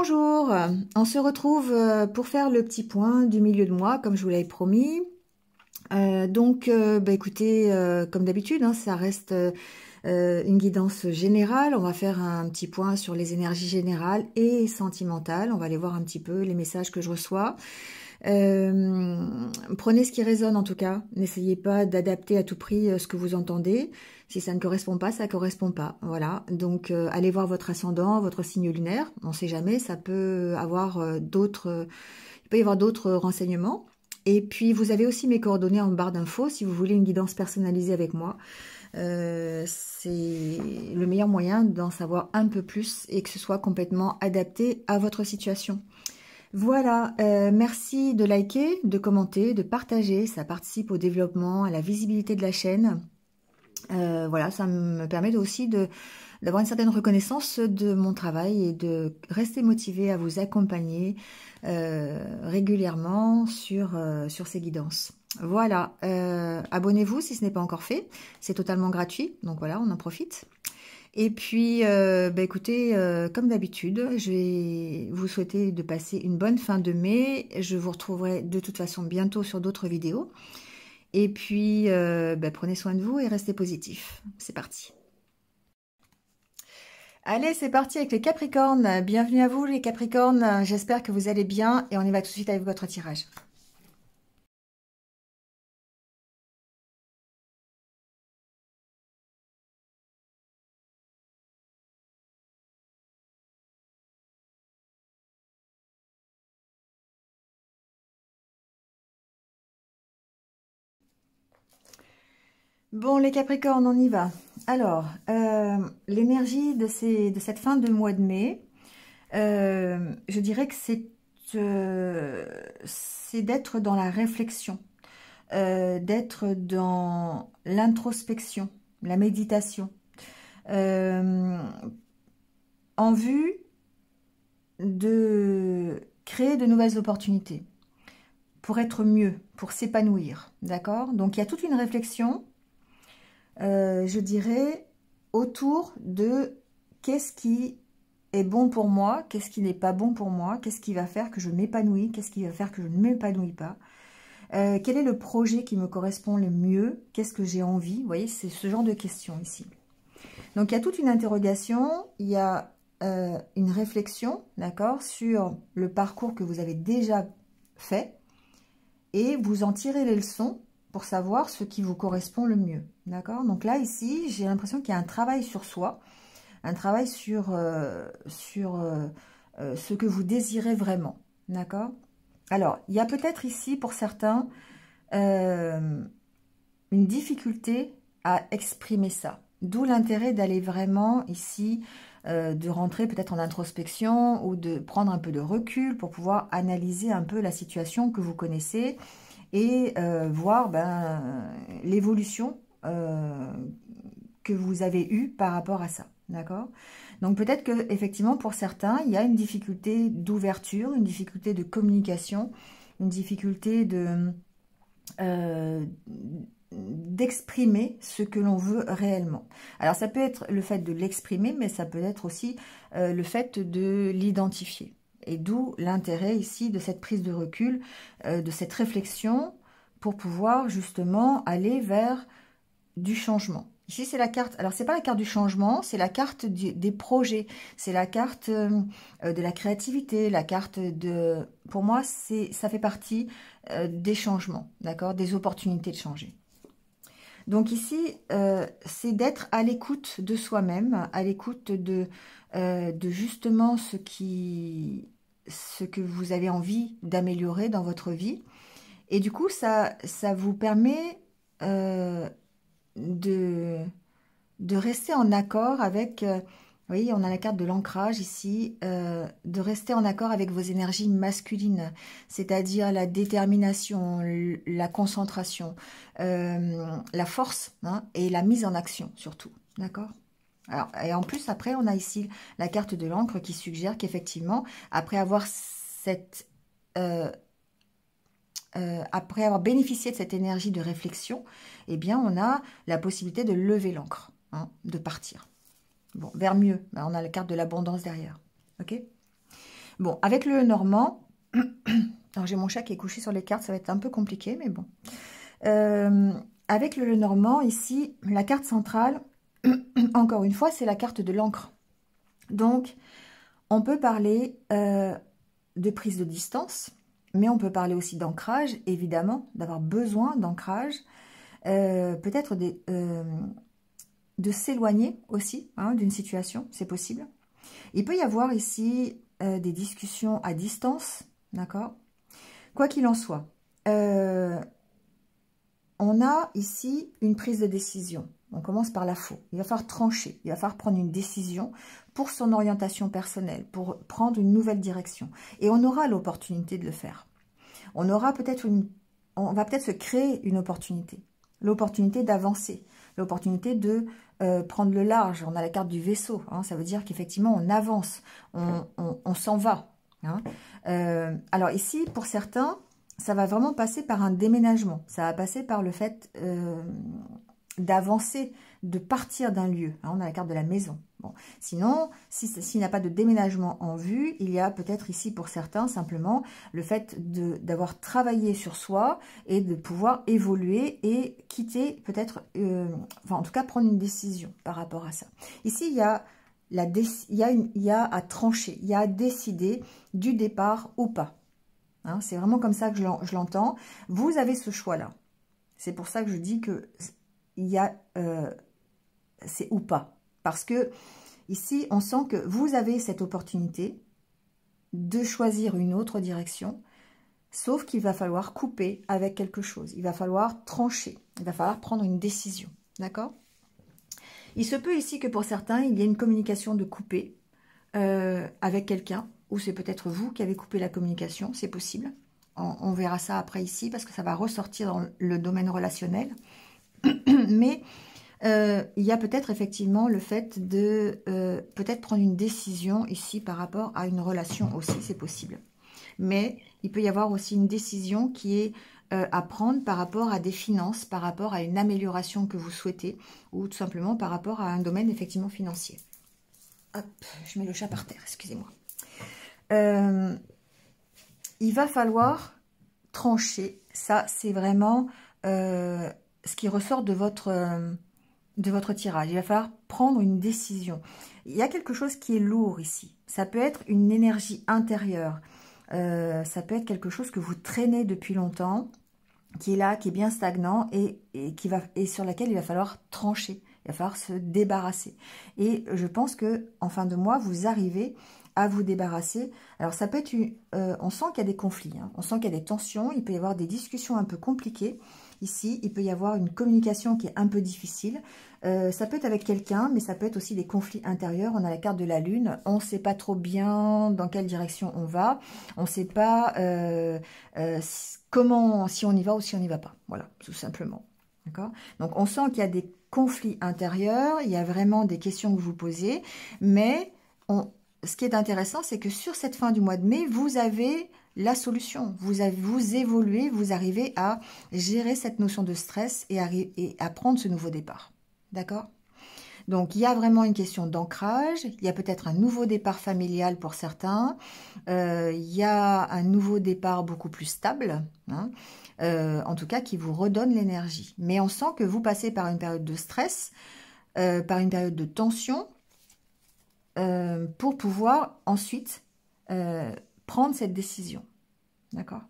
bonjour On se retrouve euh, pour faire le petit point du milieu de mois, comme je vous l'avais promis. Euh, donc, euh, bah, écoutez, comme d'habitude, hein, ça reste une guidance générale. On va faire un petit point sur les énergies générales et sentimentales. On va aller voir un petit peu les messages que je reçois. Euh, prenez ce qui résonne en tout cas. N'essayez pas d'adapter à tout prix euh, ce que vous entendez. Si ça ne correspond pas, ça ne correspond pas. Voilà. Donc, euh, allez voir votre ascendant, votre signe lunaire. On ne sait jamais. Ça peut avoir d'autres. il peut y avoir d'autres renseignements. Et puis, vous avez aussi mes coordonnées en barre d'infos si vous voulez une guidance personnalisée avec moi. c'est le meilleur moyen d'en savoir un peu plus et que ce soit complètement adapté à votre situation. Voilà, euh, merci de liker, de commenter, de partager. Ça participe au développement, à la visibilité de la chaîne. Euh, voilà, ça me permet aussi d'avoir une certaine reconnaissance de mon travail et de rester motivé à vous accompagner euh, régulièrement sur, sur ces guidances. Voilà, abonnez-vous si ce n'est pas encore fait, c'est totalement gratuit, donc voilà, on en profite. Et puis, euh, bah, écoutez, euh, comme d'habitude, je vais vous souhaiter de passer une bonne fin de mai. Je vous retrouverai de toute façon bientôt sur d'autres vidéos. Et puis, euh, bah, prenez soin de vous et restez positif. C'est parti. Allez, c'est parti avec les Capricornes. Bienvenue à vous les Capricornes. J'espère que vous allez bien et on y va tout de suite avec votre tirage. Bon, les Capricornes, on y va. Alors, euh, l'énergie de, cette fin de mois de mai, euh, je dirais que euh, c'est d'être dans la réflexion, d'être dans l'introspection, la méditation, en vue de créer de nouvelles opportunités pour être mieux, pour s'épanouir, d'accord Donc, il y a toute une réflexion euh, je dirais, autour de qu'est-ce qui est bon pour moi, qu'est-ce qui n'est pas bon pour moi, qu'est-ce qui va faire que je m'épanouis, qu'est-ce qui va faire que je ne m'épanouis pas. Euh, quel est le projet qui me correspond le mieux Qu'est-ce que j'ai envie Vous voyez, c'est ce genre de questions ici. Donc, il y a toute une interrogation, il y a euh, une réflexion, d'accord, sur le parcours que vous avez déjà fait et vous en tirez les leçons pour savoir ce qui vous correspond le mieux. D'accord Donc là, ici, j'ai l'impression qu'il y a un travail sur soi, un travail sur, euh, sur euh, euh, ce que vous désirez vraiment. D'accord Alors, il y a peut-être ici, pour certains, une difficulté à exprimer ça. D'où l'intérêt d'aller vraiment ici, de rentrer peut-être en introspection ou de prendre un peu de recul pour pouvoir analyser un peu la situation que vous connaissez et voir ben, l'évolution euh, que vous avez eu par rapport à ça. D'accord Donc peut-être que pour certains, il y a une difficulté d'ouverture, une difficulté de communication, une difficulté de euh, d'exprimer ce que l'on veut réellement. Alors ça peut être le fait de l'exprimer, mais ça peut être aussi euh, le fait de l'identifier. Et d'où l'intérêt ici de cette prise de recul, de cette réflexion, pour pouvoir justement aller vers du changement. Ici, c'est la carte. Alors, c'est pas la carte du changement, c'est la carte des projets, c'est la carte euh, euh, de la créativité, la carte de. Pour moi, c'est ça fait partie euh, des changements, d'accord, des opportunités de changer. Donc ici, c'est d'être à l'écoute de soi-même, à l'écoute de, de justement ce qui, ce que vous avez envie d'améliorer dans votre vie. Et du coup, ça, ça vous permet de, de rester en accord avec... Euh, oui, on a la carte de l'ancrage ici, euh, de rester en accord avec vos énergies masculines, c'est-à-dire la détermination, la concentration, euh, la force hein, et la mise en action surtout, d'accord Et en plus, après, on a ici la carte de l'encre qui suggère qu'effectivement, après avoir cette... Euh, après avoir bénéficié de cette énergie de réflexion, eh bien, on a la possibilité de lever l'encre, hein, de partir. Bon, vers mieux. Hein, on a la carte de l'abondance derrière. OK Bon, avec le normand... Alors, j'ai mon chat qui est couché sur les cartes, ça va être un peu compliqué, mais bon. Euh, avec le normand, ici, la carte centrale, encore une fois, c'est la carte de l'encre. Donc, on peut parler euh, de prise de distance, mais on peut parler aussi d'ancrage, évidemment, d'avoir besoin d'ancrage, euh, peut-être euh, de s'éloigner aussi hein, d'une situation, c'est possible. Il peut y avoir ici euh, des discussions à distance, d'accord Quoi qu'il en soit, on a ici une prise de décision. On commence par la faux. Il va falloir trancher, il va falloir prendre une décision pour son orientation personnelle, pour prendre une nouvelle direction. Et on aura l'opportunité de le faire. On aura peut-être une, on va peut-être se créer une opportunité, l'opportunité d'avancer, l'opportunité de euh, prendre le large. On a la carte du vaisseau, hein. ça veut dire qu'effectivement on avance, on, s'en va. Hein. Euh, alors ici, pour certains, ça va vraiment passer par un déménagement. Ça va passer par le fait euh, d'avancer, de partir d'un lieu. on hein, a la carte de la maison. Bon. Sinon, s'il si, n'y a pas de déménagement en vue, il y a peut-être ici pour certains simplement le fait d'avoir travaillé sur soi et de pouvoir évoluer et quitter peut-être, euh, enfin en tout cas prendre une décision par rapport à ça. Ici, il y a, la il y il y a à trancher, il y a à décider du départ ou pas. Hein, c'est vraiment comme ça que je l'entends. Vous avez ce choix-là. C'est pour ça que je dis que il y a euh, c'est ou pas. Parce que ici, on sent que vous avez cette opportunité de choisir une autre direction, sauf qu'il va falloir couper avec quelque chose. Il va falloir trancher, il va falloir prendre une décision. D'accord Il se peut ici que pour certains, il y ait une communication de couper euh, avec quelqu'un, ou c'est peut-être vous qui avez coupé la communication, c'est possible. on, verra ça après ici, parce que ça va ressortir dans le domaine relationnel. Mais euh, il y a peut-être effectivement le fait de euh, peut-être prendre une décision ici par rapport à une relation aussi, c'est possible. Mais il peut y avoir aussi une décision qui est euh, à prendre par rapport à des finances, par rapport à une amélioration que vous souhaitez, ou tout simplement par rapport à un domaine effectivement financier. Hop, je mets le chat par terre, excusez-moi. il va falloir trancher, ça c'est vraiment ce qui ressort de votre, euh, de votre tirage. Il va falloir prendre une décision. Il y a quelque chose qui est lourd ici. Ça peut être une énergie intérieure. Euh, ça peut être quelque chose que vous traînez depuis longtemps, qui est là, qui est bien stagnant et, et, qui va, et sur laquelle il va falloir trancher. Il va falloir se débarrasser. Et je pense que en fin de mois, vous arrivez à vous débarrasser. Alors ça peut être, euh, on sent qu'il y a des conflits, hein. on sent qu'il y a des tensions, il peut y avoir des discussions un peu compliquées. Ici, il peut y avoir une communication qui est un peu difficile. Euh, ça peut être avec quelqu'un, mais ça peut être aussi des conflits intérieurs. On a la carte de la Lune, on ne sait pas trop bien dans quelle direction on va, on ne sait pas euh, comment, si on y va ou si on n'y va pas. Voilà, tout simplement. D'accord Donc on sent qu'il y a des conflits intérieurs, il y a vraiment des questions que vous posez, mais on, ce qui est intéressant, c'est que sur cette fin du mois de mai, vous avez la solution. Vous, avez, vous évoluez, vous arrivez à gérer cette notion de stress et, à prendre ce nouveau départ. D'accord donc, il y a vraiment une question d'ancrage. Il y a peut-être un nouveau départ familial pour certains. Euh, il y a un nouveau départ beaucoup plus stable, hein, euh, en tout cas qui vous redonne l'énergie. Mais on sent que vous passez par une période de stress, euh, par une période de tension, euh, pour pouvoir ensuite euh, prendre cette décision. D'accord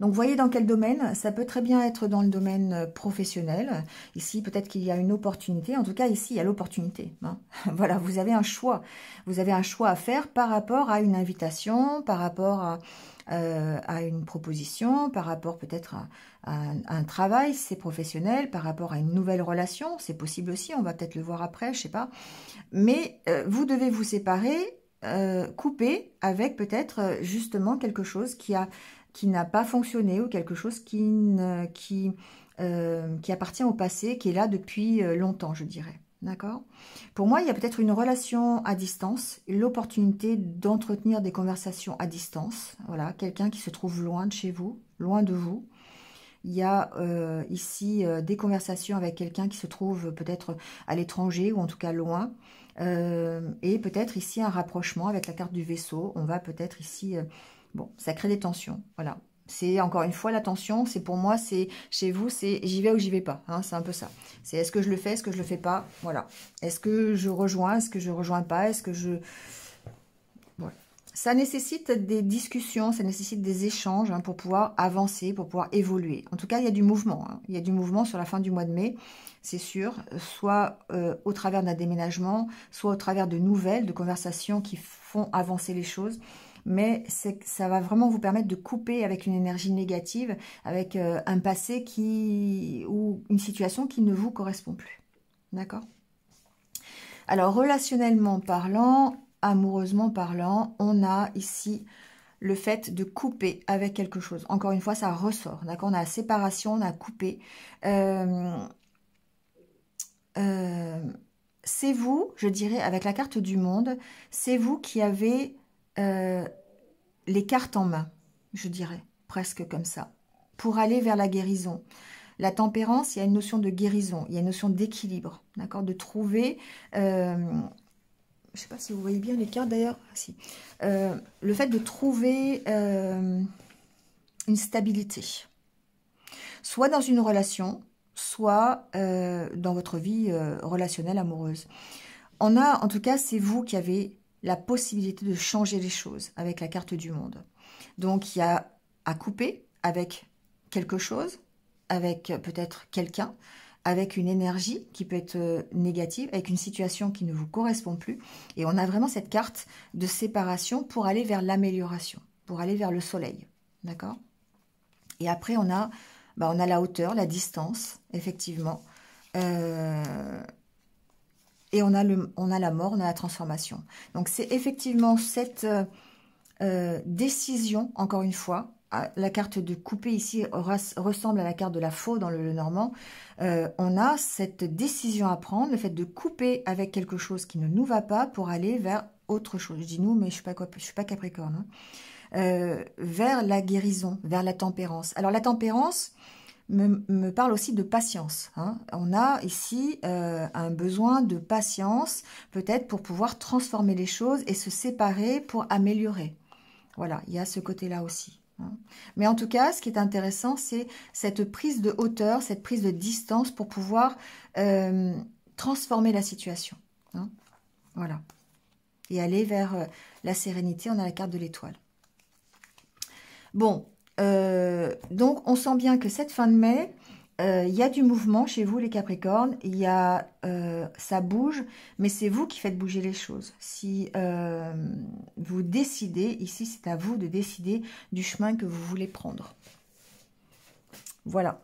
donc, voyez dans quel domaine. Ça peut très bien être dans le domaine euh, professionnel. Ici, peut-être qu'il y a une opportunité. En tout cas, ici, il y a l'opportunité. Hein. voilà, vous avez un choix. Vous avez un choix à faire par rapport à une invitation, par rapport à, euh, une proposition, par rapport peut-être à, un travail, c'est professionnel, par rapport à une nouvelle relation, c'est possible aussi, on va peut-être le voir après, je sais pas. Mais euh, vous devez vous séparer, couper avec peut-être justement quelque chose qui a qui n'a pas fonctionné ou quelque chose qui, euh, qui, appartient au passé, qui est là depuis euh, longtemps, je dirais. D'accord Pour moi, il y a peut-être une relation à distance, l'opportunité d'entretenir des conversations à distance. Voilà, quelqu'un qui se trouve loin de chez vous, loin de vous. Il y a euh, ici des conversations avec quelqu'un qui se trouve peut-être à l'étranger ou en tout cas loin. et peut-être ici un rapprochement avec la carte du vaisseau. On va peut-être ici Bon, ça crée des tensions, voilà. C'est encore une fois la tension, c'est pour moi, c'est chez vous, c'est j'y vais ou j'y vais pas. Hein, c'est un peu ça. C'est est-ce que je le fais, est-ce que je le fais pas, voilà. Est-ce que je rejoins, est-ce que je rejoins pas, est-ce que je... Voilà. Ça nécessite des discussions, ça nécessite des échanges hein, pour pouvoir avancer, pour pouvoir évoluer. En tout cas, il y a du mouvement. Hein. Il y a du mouvement sur la fin du mois de mai, c'est sûr, soit euh, au travers d'un déménagement, soit au travers de nouvelles, de conversations qui font avancer les choses mais ça va vraiment vous permettre de couper avec une énergie négative, avec euh, un passé qui ou une situation qui ne vous correspond plus. D'accord Alors, relationnellement parlant, amoureusement parlant, on a ici le fait de couper avec quelque chose. Encore une fois, ça ressort, d'accord On a la séparation, on a coupé. Euh, euh, c'est vous, je dirais, avec la carte du monde, c'est vous qui avez euh, les cartes en main, je dirais, presque comme ça, pour aller vers la guérison. La tempérance, il y a une notion de guérison, il y a une notion d'équilibre, d'accord De trouver... Euh, je ne sais pas si vous voyez bien les cartes d'ailleurs. Ah, si. Euh, le fait de trouver une stabilité, soit dans une relation, soit dans votre vie relationnelle amoureuse. On a, en tout cas, c'est vous qui avez la possibilité de changer les choses avec la carte du monde. Donc, il y a à couper avec quelque chose, avec peut-être quelqu'un, avec une énergie qui peut être euh, négative, avec une situation qui ne vous correspond plus. Et on a vraiment cette carte de séparation pour aller vers l'amélioration, pour aller vers le soleil. D'accord Et après, on a, bah, on a la hauteur, la distance, effectivement. Euh, et on a, le, on a la mort, on a la transformation. Donc c'est effectivement cette euh, euh, décision, encore une fois, la carte de couper ici ressemble à la carte de la faux dans le, normand, euh, on a cette décision à prendre, le fait de couper avec quelque chose qui ne nous va pas pour aller vers autre chose. Je dis nous, mais je ne suis, pas, suis pas capricorne. Hein. vers la guérison, vers la tempérance. Alors la tempérance, me, parle aussi de patience. Hein. On a ici euh, un besoin de patience, peut-être pour pouvoir transformer les choses et se séparer pour améliorer. Voilà, il y a ce côté-là aussi. Hein. Mais en tout cas, ce qui est intéressant, c'est cette prise de hauteur, cette prise de distance pour pouvoir euh, transformer la situation. Hein. Voilà. Et aller vers euh, la sérénité, on a la carte de l'étoile. Bon, euh, donc, on sent bien que cette fin de mai, il euh, y a du mouvement chez vous, les Capricornes. Il y a, euh, ça bouge, mais c'est vous qui faites bouger les choses. Si vous décidez, ici, c'est à vous de décider du chemin que vous voulez prendre. Voilà.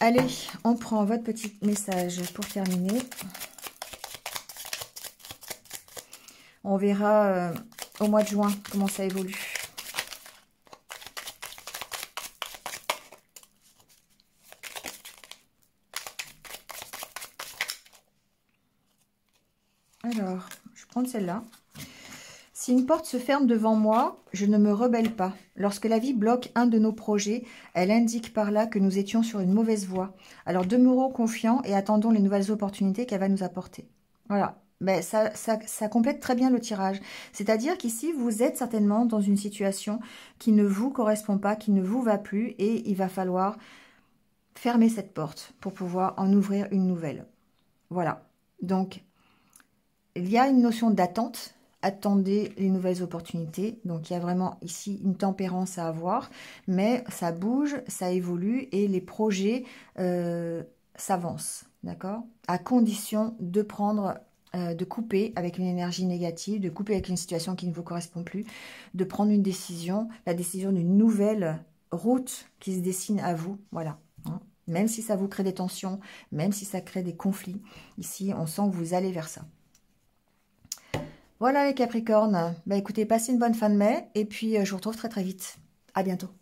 Allez, on prend votre petit message pour terminer. On verra au mois de juin comment ça évolue. celle-là. Si une porte se ferme devant moi, je ne me rebelle pas. Lorsque la vie bloque un de nos projets, elle indique par là que nous étions sur une mauvaise voie. Alors demeurons confiants et attendons les nouvelles opportunités qu'elle va nous apporter. Voilà, ben, ça, complète très bien le tirage. C'est-à-dire qu'ici, vous êtes certainement dans une situation qui ne vous correspond pas, qui ne vous va plus, et il va falloir fermer cette porte pour pouvoir en ouvrir une nouvelle. Voilà. Donc, il y a une notion d'attente. Attendez les nouvelles opportunités. Donc il y a vraiment ici une tempérance à avoir, mais ça bouge, ça évolue et les projets euh, s'avancent, d'accord À condition de prendre euh, de couper avec une énergie négative, de couper avec une situation qui ne vous correspond plus, de prendre une décision, la décision d'une nouvelle route qui se dessine à vous. Voilà. Hein. même si ça vous crée des tensions, même si ça crée des conflits, ici, on sent que vous allez vers ça. Voilà les Capricornes. Bah écoutez, passez une bonne fin de mai et puis euh, je vous retrouve très très vite. À bientôt.